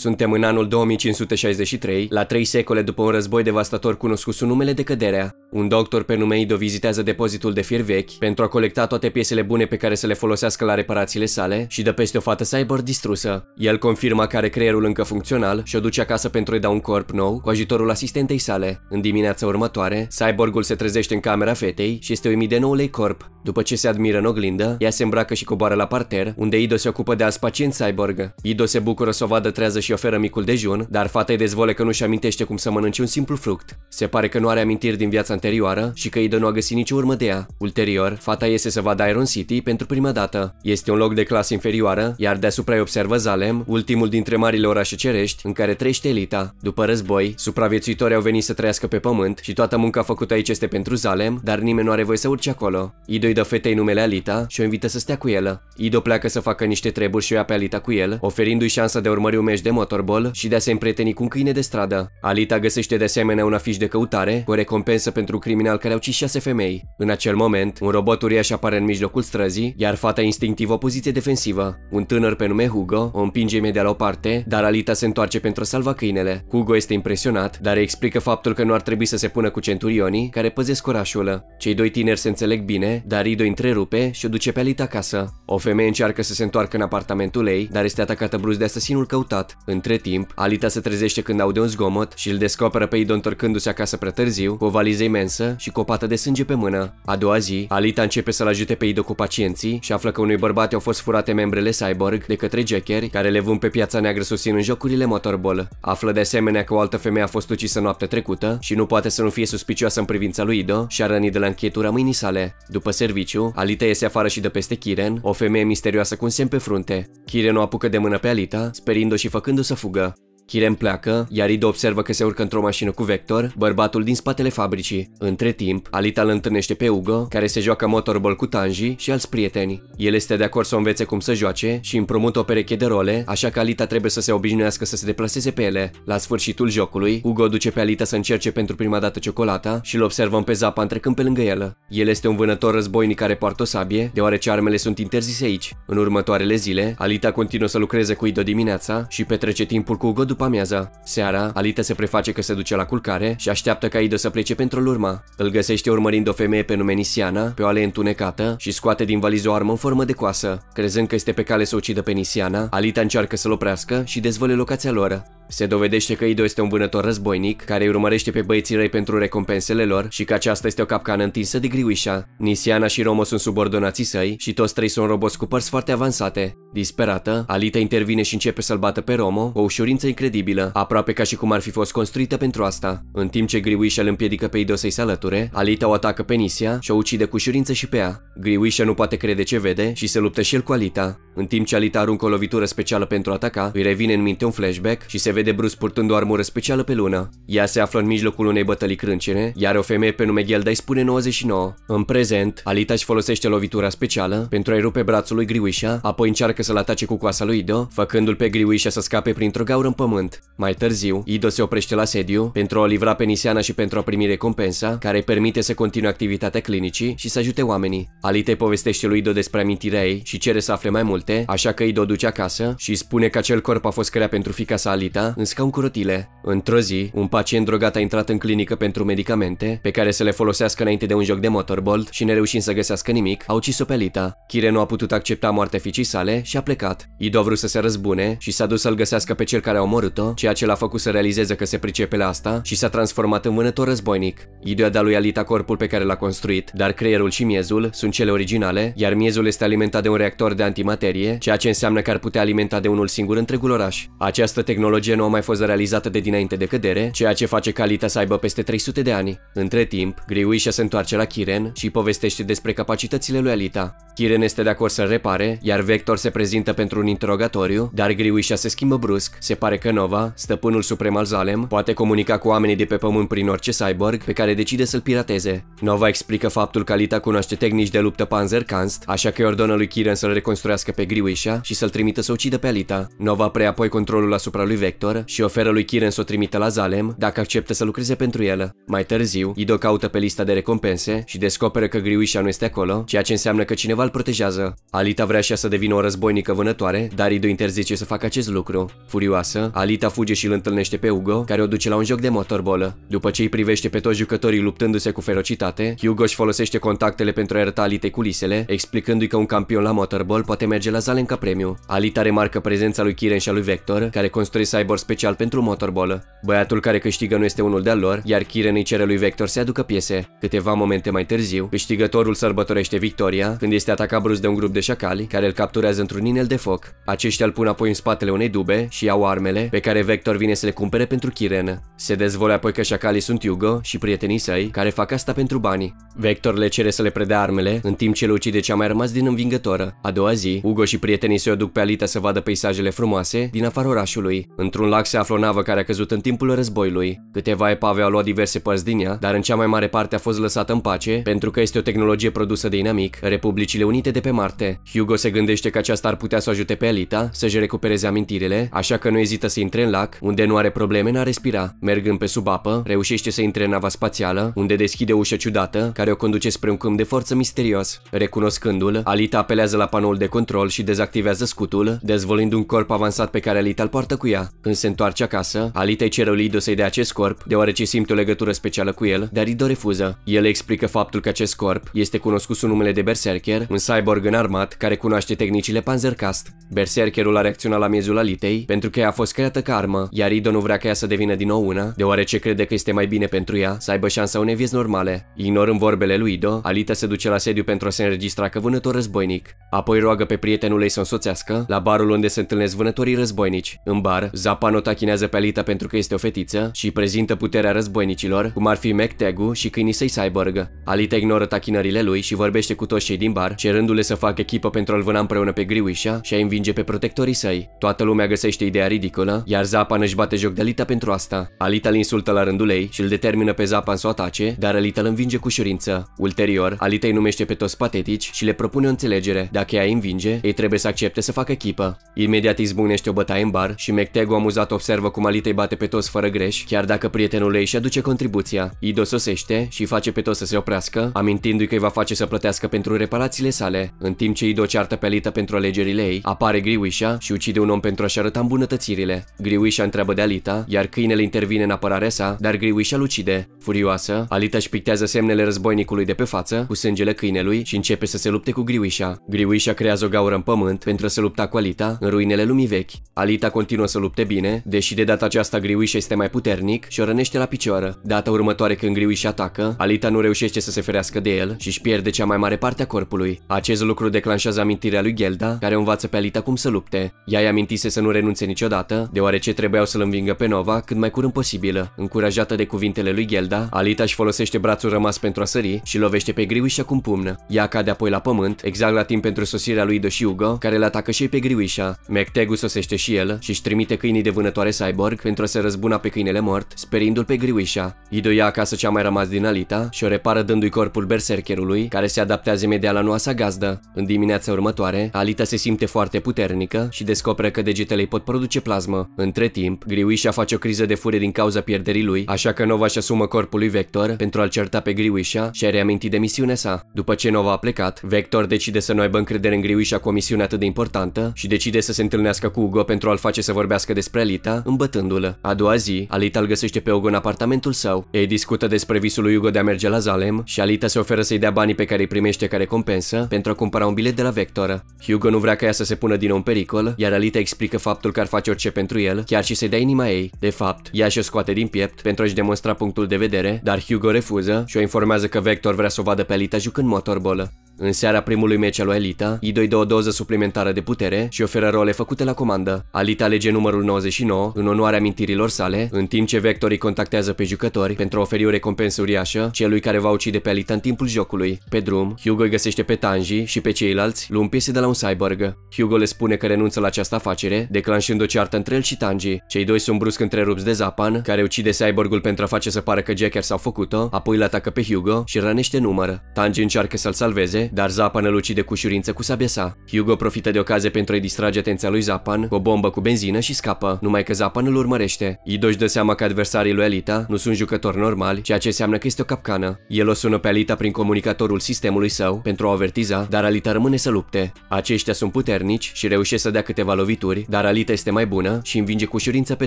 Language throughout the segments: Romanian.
Suntem în anul 2563, la trei secole după un război devastator cunoscut sub numele de Căderea. Un doctor pe nume Ido vizitează depozitul de fir vechi pentru a colecta toate piesele bune pe care să le folosească la reparațiile sale și dă peste o fată cyber distrusă. El confirma că are creierul încă funcțional și o duce acasă pentru a-i da un corp nou cu ajutorul asistentei sale. În dimineața următoare, cyborgul se trezește în camera fetei și este uimit de noulei corp. După ce se admiră în oglindă, ea se îmbracă și coboară la parter, unde Ido se ocupă de a pacienți cyborg. Ido se bucură să o vadă trează și și oferă micul dejun, dar fata îi dezvolă că nu-și amintește cum să mănânce un simplu fruct. Se pare că nu are amintiri din viața anterioară și că Ida nu a găsit nicio urmă de ea. Ulterior, fata iese să vadă Iron City pentru prima dată. Este un loc de clasă inferioară, iar deasupra îi observă Zalem, ultimul dintre marile orașe cerești, în care trăiește elita. După război, supraviețuitorii au venit să trăiască pe pământ și toată munca făcută aici este pentru Zalem, dar nimeni nu are voie să urce acolo. Ido îi dă fetei numele Alita și o invită să stea cu el. Ido pleacă să facă niște treburi și o ia pe Alita cu el, oferindu-i șansa de a urmări un meci de motorball și de a se împrieteni cu un câine de stradă. Alita găsește de asemenea un afiș de căutare cu o recompensă pentru criminal care a ucis șase femei. În acel moment, un robot uriaș apare în mijlocul străzii, iar fata instinctiv o poziție defensivă. Un tânăr pe nume Hugo o împinge imediat la o parte, dar Alita se întoarce pentru a salva câinele. Hugo este impresionat, dar îi explică faptul că nu ar trebui să se pună cu centurionii care păzesc orașul. Cei doi tineri se înțeleg bine, dar Ido întrerupe și o duce pe Alita acasă. O femeie încearcă să se întoarcă în apartamentul ei, dar este atacată brusc de asasinul căutat. Între timp, Alita se trezește când aude un zgomot și îl descoperă pe Ido întorcându-se acasă prea târziu, cu o valiză imensă și cu o pată de sânge pe mână. A doua zi, Alita începe să-l ajute pe Ido cu pacienții și află că unui bărbat au fost furate membrele Cyborg de către Jackeri, care le vând pe piața neagră susțin în jocurile Motorball. Află de asemenea că o altă femeie a fost ucisă noaptea trecută și nu poate să nu fie suspicioasă în privința lui Ido și a rănit de la închetura mâinii sale. După serviciu, Alita iese afară și de peste Kiren, o femeie misterioasă cu un semn pe frunte. Kiren o apucă de mână pe Alita, sperind-o și făcând tocando a Kirem pleacă, iar Ido observă că se urcă într-o mașină cu Vector, bărbatul din spatele fabricii. Între timp, Alita îl întâlnește pe Ugo, care se joacă motorball cu Tanji și alți prieteni. El este de acord să o învețe cum să joace și împrumută o pereche de role, așa că Alita trebuie să se obișnuiască să se deplaseze pe ele. La sfârșitul jocului, Ugo duce pe Alita să încerce pentru prima dată ciocolata și îl observăm pe zapa întrecând pe lângă el. El este un vânător războinic care poartă o sabie, deoarece armele sunt interzise aici. În următoarele zile, Alita continuă să lucreze cu Ido dimineața și petrece timpul cu Ugo după după amiază. Seara, Alita se preface că se duce la culcare și așteaptă ca Ido să plece pentru urma. Îl găsește urmărind o femeie pe nume Nisiana, pe o ale întunecată și scoate din valiză o armă în formă de coasă. Crezând că este pe cale să ucidă pe Nisiana, Alita încearcă să-l oprească și dezvăluie locația lor. Se dovedește că Ido este un vânător războinic care îi urmărește pe băieții răi pentru recompensele lor și că aceasta este o capcană întinsă de griuișa. Nisiana și Romo sunt subordonații săi și toți trei sunt roboți cu părți foarte avansate. Disperată, Alita intervine și începe să-l bată pe Romo, o ușurință incredibilă incredibilă, aproape ca și cum ar fi fost construită pentru asta. În timp ce Griwish îl împiedică pe Ido să-i se alăture, Alita o atacă pe Nisia și o ucide cu ușurință și pe ea. Griwisha nu poate crede ce vede și se luptă și el cu Alita. În timp ce Alita aruncă o lovitură specială pentru a ataca, îi revine în minte un flashback și se vede brusc purtând o armură specială pe lună. Ea se află în mijlocul unei bătălii crâncene, iar o femeie pe nume Gelda îi spune 99. În prezent, Alita își folosește lovitura specială pentru a-i rupe brațul lui Griwisha, apoi încearcă să-l atace cu coasa lui Ido, făcându-l pe Griwisha să scape printr-o gaură în pământ pământ. Mai târziu, Ido se oprește la sediu pentru a livra pe și pentru a primi recompensa, care îi permite să continue activitatea clinicii și să ajute oamenii. Alite povestește lui Ido despre amintirea ei și cere să afle mai multe, așa că Ido duce acasă și spune că acel corp a fost creat pentru fica sa Alita în scaun cu rotile. Într-o zi, un pacient drogat a intrat în clinică pentru medicamente pe care să le folosească înainte de un joc de motorbold și nereușind să găsească nimic, a ucis-o pe Alita. Kire nu a putut accepta moartea ficii sale și a plecat. Ido a vrut să se răzbune și s-a dus să-l găsească pe cel care a omorât omorât-o, ceea ce l-a făcut să realizeze că se pricepe la asta și s-a transformat în vânător războinic. Ideea de-a lui Alita corpul pe care l-a construit, dar creierul și miezul sunt cele originale, iar miezul este alimentat de un reactor de antimaterie, ceea ce înseamnă că ar putea alimenta de unul singur întregul oraș. Această tehnologie nu a mai fost realizată de dinainte de cădere, ceea ce face ca Alita să aibă peste 300 de ani. Între timp, Griuisha se întoarce la Kiren și povestește despre capacitățile lui Alita. Kiren este de acord să repare, iar Vector se prezintă pentru un interogatoriu, dar Griuisha se schimbă brusc, se pare că că Nova, stăpânul suprem al Zalem, poate comunica cu oamenii de pe pământ prin orice cyborg pe care decide să-l pirateze. Nova explică faptul că Alita cunoaște tehnici de luptă Panzerkanst, așa că îi ordonă lui Kiran să-l reconstruiască pe Griwisha și să-l trimită să ucidă pe Alita. Nova preia apoi controlul asupra lui Vector și oferă lui Kiran să o trimită la Zalem dacă acceptă să lucreze pentru el. Mai târziu, Ido caută pe lista de recompense și descoperă că Griwisha nu este acolo, ceea ce înseamnă că cineva îl protejează. Alita vrea și să devină o războinică vânătoare, dar Ido interzice să facă acest lucru. Furioasă, Alita fuge și îl întâlnește pe Hugo, care o duce la un joc de motorbolă. După ce îi privește pe toți jucătorii luptându-se cu ferocitate, Hugo își folosește contactele pentru a arăta Alitei culisele, explicându-i că un campion la motorbol poate merge la Zalenca Premiu. Alita remarcă prezența lui Kiren și a lui Vector, care construiesc cyber special pentru motorbolă. Băiatul care câștigă nu este unul de-al lor, iar Kiren îi cere lui Vector să aducă piese. Câteva momente mai târziu, câștigătorul sărbătorește victoria, când este atacat brusc de un grup de șacali, care îl capturează într-un inel de foc. Aceștia îl pun apoi în spatele unei dube și iau armele, pe care Vector vine să le cumpere pentru kiren. Se dezvole apoi că șacalii sunt Hugo și prietenii săi, care fac asta pentru bani. Vector le cere să le predea armele, în timp ce le ucide cea mai rămas din învingătoră. A doua zi, Hugo și prietenii săi o duc pe Alita să vadă peisajele frumoase din afara orașului. Într-un lac se află o navă care a căzut în timpul războiului. Câteva epave au luat diverse părți din ea, dar în cea mai mare parte a fost lăsată în pace, pentru că este o tehnologie produsă de inamic, Republicile Unite de pe Marte. Hugo se gândește că aceasta ar putea să ajute pe Alita să-și recupereze amintirile, așa că nu ezită să intre în lac, unde nu are probleme în a respira. Mergând pe sub apă, reușește să intre în nava spațială, unde deschide ușa ciudată, care o conduce spre un câmp de forță misterios. Recunoscându-l, Alita apelează la panoul de control și dezactivează scutul, dezvolând un corp avansat pe care Alita îl poartă cu ea. Când se întoarce acasă, Alita îi cere lui Ido să-i dea acest corp, deoarece simte o legătură specială cu el, dar Ido refuză. El explică faptul că acest corp este cunoscut sub numele de Berserker, un cyborg înarmat care cunoaște tehnicile Panzercast. Berserkerul a reacționat la miezul Alitei pentru că ea a fost creat arată ca iar Ido nu vrea ca ea să devină din nou una, deoarece crede că este mai bine pentru ea să aibă șansa unei vieți normale. Ignorând vorbele lui Ido, Alita se duce la sediu pentru a se înregistra ca vânător războinic. Apoi roagă pe prietenul ei să însoțească la barul unde se întâlnesc vânătorii războinici. În bar, Zappan o tachinează pe Alita pentru că este o fetiță și prezintă puterea războinicilor, cum ar fi MacTagu și câinii săi Cyborg. Alita ignoră tachinările lui și vorbește cu toți cei din bar, cerându-le să facă echipă pentru a-l vâna împreună pe Griwisha și a învinge pe protectorii săi. Toată lumea găsește ideea ridicolă iar Zapan își bate joc de Alita pentru asta. Alita îl insultă la rândul ei și îl determină pe Zapan să o atace, dar Alita îl învinge cu ușurință. Ulterior, Alita îi numește pe toți patetici și le propune o înțelegere. Dacă ea îi învinge, ei trebuie să accepte să facă echipă. Imediat îi zbunește o bătaie în bar și McTagu amuzat observă cum Alita îi bate pe toți fără greș, chiar dacă prietenul ei și aduce contribuția. Ido sosește și face pe toți să se oprească, amintindu-i că îi va face să plătească pentru reparațiile sale. În timp ce Ido ceartă pe Alita pentru alegerile ei, apare Griwisha și ucide un om pentru a-și arăta îmbunătățirile. Griuișa întreabă de Alita, iar câinele intervine în apărarea sa, dar Griuișa lucide. Furioasă, Alita își pictează semnele războinicului de pe față cu sângele câinelui și începe să se lupte cu Griuișa. Griuișa creează o gaură în pământ pentru a se lupta cu Alita în ruinele lumii vechi. Alita continuă să lupte bine, deși de data aceasta Griuișa este mai puternic și o rănește la picioară. Data următoare când Griuișa atacă, Alita nu reușește să se ferească de el și își pierde cea mai mare parte a corpului. Acest lucru declanșează amintirea lui Gelda, care o învață pe Alita cum să lupte. Ea i-a să nu renunțe niciodată, deoarece trebuiau să-l învingă pe Nova cât mai curând posibilă. Încurajată de cuvintele lui Gelda, Alita își folosește brațul rămas pentru a sări și lovește pe Griușa cu pumnă. Ea cade apoi la pământ, exact la timp pentru sosirea lui Ido Hugo, care le atacă și pe Griușa. McTagu sosește și el și își trimite câinii de vânătoare Cyborg pentru a se răzbuna pe câinele mort, sperindu-l pe Griușa. Ido ia acasă cea mai rămas din Alita și o repară dându-i corpul berserkerului, care se adaptează imediat la noua sa gazdă. În dimineața următoare, Alita se simte foarte puternică și descoperă că degetele îi pot produce plasmă. Între timp, Griuișa face o criză de furie din cauza pierderii lui, așa că Nova își asumă corpul lui Vector pentru a-l certa pe Griuișa și a reaminti de misiunea sa. După ce Nova a plecat, Vector decide să nu aibă încredere în Griuișa cu o misiune atât de importantă și decide să se întâlnească cu Ugo pentru a-l face să vorbească despre Alita, îmbătându-l. A doua zi, Alita îl găsește pe Ugo în apartamentul său. Ei discută despre visul lui Ugo de a merge la Zalem și Alita se oferă să-i dea banii pe care îi primește ca recompensă pentru a cumpăra un bilet de la Vector. Hugo nu vrea ca ea să se pună din nou în pericol, iar Alita explică faptul că ar face orice pentru pentru el, chiar și să-i dea inima ei. De fapt, ea și-o scoate din piept pentru a-și demonstra punctul de vedere, dar Hugo refuză și o informează că Vector vrea să o vadă pe Alita jucând motorbolă. În seara primului meci al lui Alita, îi doi o doză suplimentară de putere și oferă role făcute la comandă. Alita alege numărul 99 în onoarea amintirilor sale, în timp ce vectorii contactează pe jucători pentru a oferi o recompensă uriașă celui care va ucide pe Alita în timpul jocului. Pe drum, Hugo îi găsește pe Tanji și pe ceilalți, luând piese de la un cyborg. Hugo le spune că renunță la această afacere, declanșând o ceartă între el și Tanji. Cei doi sunt brusc întrerupți de Zapan, care ucide cyborgul pentru a face să pară că Jacker s-au făcut-o, apoi îl atacă pe Hugo și rănește număr. Tanji încearcă să-l salveze, dar Zapan îl ucide cu ușurință cu sabia sa. Hugo profită de ocazie pentru a-i distrage atenția lui Zapan cu o bombă cu benzină și scapă, numai că Zapan îl urmărește. Ido își dă seama că adversarii lui Alita nu sunt jucători normali, ceea ce înseamnă că este o capcană. El o sună pe Alita prin comunicatorul sistemului său pentru a o avertiza, dar Alita rămâne să lupte. Aceștia sunt puternici și reușesc să dea câteva lovituri, dar Alita este mai bună și învinge cu ușurință pe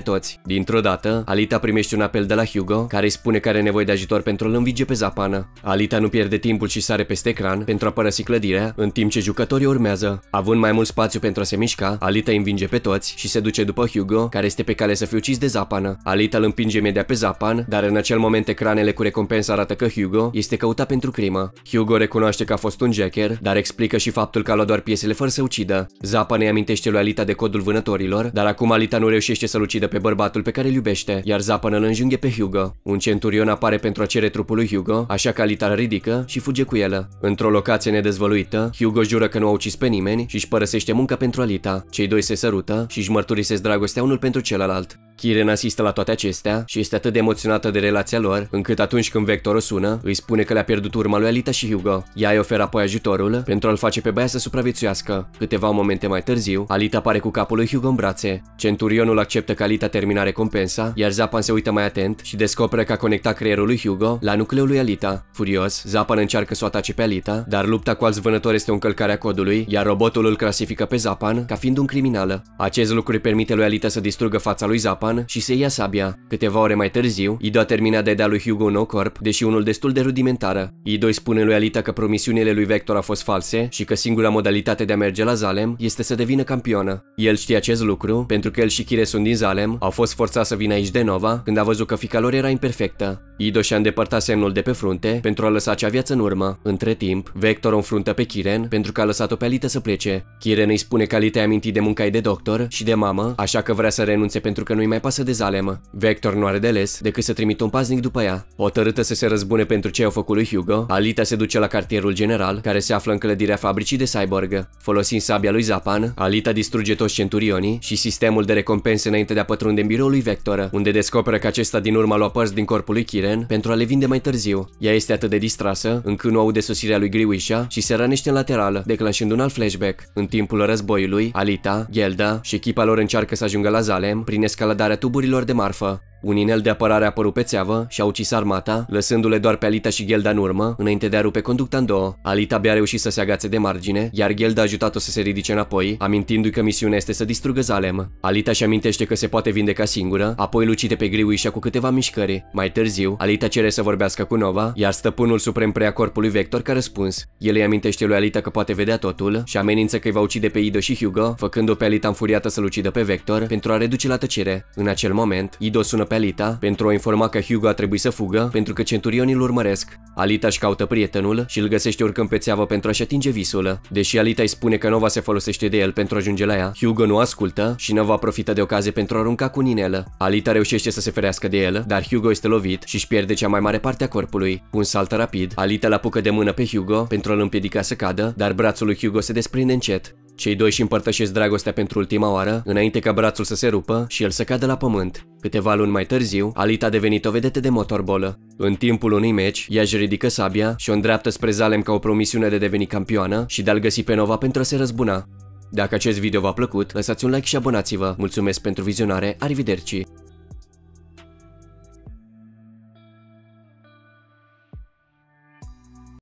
toți. Dintr-o dată, Alita primește un apel de la Hugo, care îi spune că are nevoie de ajutor pentru a-l învinge pe Zapan. Alita nu pierde timpul și sare peste ecran pentru a părăsi clădirea, în timp ce jucătorii urmează. Având mai mult spațiu pentru a se mișca, Alita îi învinge pe toți și se duce după Hugo, care este pe cale să fie ucis de Zapan Alita îl împinge imediat pe Zapan, dar în acel moment ecranele cu recompensă arată că Hugo este căutat pentru crimă. Hugo recunoaște că a fost un jacker, dar explică și faptul că a luat doar piesele fără să ucidă. Zapan îi amintește lui Alita de codul vânătorilor, dar acum Alita nu reușește să-l ucidă pe bărbatul pe care îl iubește, iar Zapan îl înjunghe pe Hugo. Un centurion apare pentru a cere trupul lui Hugo, așa că Alita îl ridică și fuge cu el. Într-o locație explicație nedezvăluită, Hugo jură că nu a ucis pe nimeni și își părăsește munca pentru Alita. Cei doi se sărută și își mărturisesc dragostea unul pentru celălalt. Kiren asistă la toate acestea și este atât de emoționată de relația lor, încât atunci când Vector o sună, îi spune că le-a pierdut urma lui Alita și Hugo. Ea îi oferă apoi ajutorul pentru a-l face pe băiat să supraviețuiască. Câteva momente mai târziu, Alita apare cu capul lui Hugo în brațe. Centurionul acceptă că Alita termina recompensa, iar Zapan se uită mai atent și descoperă că a conectat creierul lui Hugo la nucleul lui Alita. Furios, Zapan încearcă să o atace pe Alita, dar dar lupta cu alți vânători este o încălcare a codului, iar robotul îl clasifică pe Zapan ca fiind un criminal. Acest lucru îi permite lui Alita să distrugă fața lui Zapan și să ia sabia. Câteva ore mai târziu, Ido a terminat de a da lui Hugo un nou corp, deși unul destul de rudimentară. Ido îi spune lui Alita că promisiunile lui Vector au fost false și că singura modalitate de a merge la Zalem este să devină campionă. El știe acest lucru pentru că el și Kire sunt din Zalem, au fost forțați să vină aici de Nova când a văzut că fica lor era imperfectă. Ido și-a îndepărtat semnul de pe frunte pentru a lăsa acea viață în urmă. Între timp, Vector Rector o înfruntă pe Kiren pentru că a lăsat-o pe Alita să plece. Kiren îi spune că Alita a amintit de munca ei de doctor și de mamă, așa că vrea să renunțe pentru că nu-i mai pasă de Zalem. Vector nu are de ales decât să trimită un paznic după ea. Hotărâtă să se răzbune pentru ce au făcut lui Hugo, Alita se duce la cartierul general, care se află în clădirea fabricii de cyborg. Folosind sabia lui Zapan, Alita distruge toți centurionii și sistemul de recompense înainte de a pătrunde în biroul lui Vector, unde descoperă că acesta din urmă lua părți din corpul lui Kiren pentru a le vinde mai târziu. Ea este atât de distrasă încât nu aude sosirea lui Grey ușa și se rănește în laterală, declanșând un alt flashback. În timpul războiului, Alita, Gelda și echipa lor încearcă să ajungă la Zalem prin escaladarea tuburilor de marfă. Un inel de apărare a apărut pe țeavă și a ucis armata, lăsându-le doar pe Alita și Gelda în urmă, înainte de a rupe conducta în două. Alita abia a reușit să se agațe de margine, iar Gelda a ajutat-o să se ridice înapoi, amintindu-i că misiunea este să distrugă Zalem. Alita și amintește că se poate vindeca singură, apoi lucite pe griu și cu câteva mișcări. Mai târziu, Alita cere să vorbească cu Nova, iar stăpânul suprem prea corpului Vector care răspuns. El îi amintește lui Alita că poate vedea totul și amenință că îi va ucide pe Ido și Hugo, făcând-o pe Alita înfuriată să-l ucidă pe Vector pentru a reduce la tăcere. În acel moment, Ido sună pe pe Alita pentru a informa că Hugo a trebuit să fugă pentru că centurionii îl urmăresc. Alita își caută prietenul și îl găsește oricând pe țeavă pentru a-și atinge visul. Deși Alita îi spune că Nova se folosește de el pentru a ajunge la ea, Hugo nu ascultă și Nova profită de ocazie pentru a arunca cu ninel. Alita reușește să se ferească de el, dar Hugo este lovit și își pierde cea mai mare parte a corpului. Cu un salt rapid, Alita l-apucă de mână pe Hugo pentru a-l împiedica să cadă, dar brațul lui Hugo se desprinde încet. Cei doi își împărtășesc dragostea pentru ultima oară, înainte ca brațul să se rupă și el să cadă la pământ. Câteva luni mai târziu, Alita a devenit o vedetă de motorbolă. În timpul unui meci, ea își ridică sabia și o îndreaptă spre Zalem ca o promisiune de a deveni campioană și de a-l găsi pe Nova pentru a se răzbuna. Dacă acest video v-a plăcut, lăsați un like și abonați-vă. Mulțumesc pentru vizionare, arrivederci!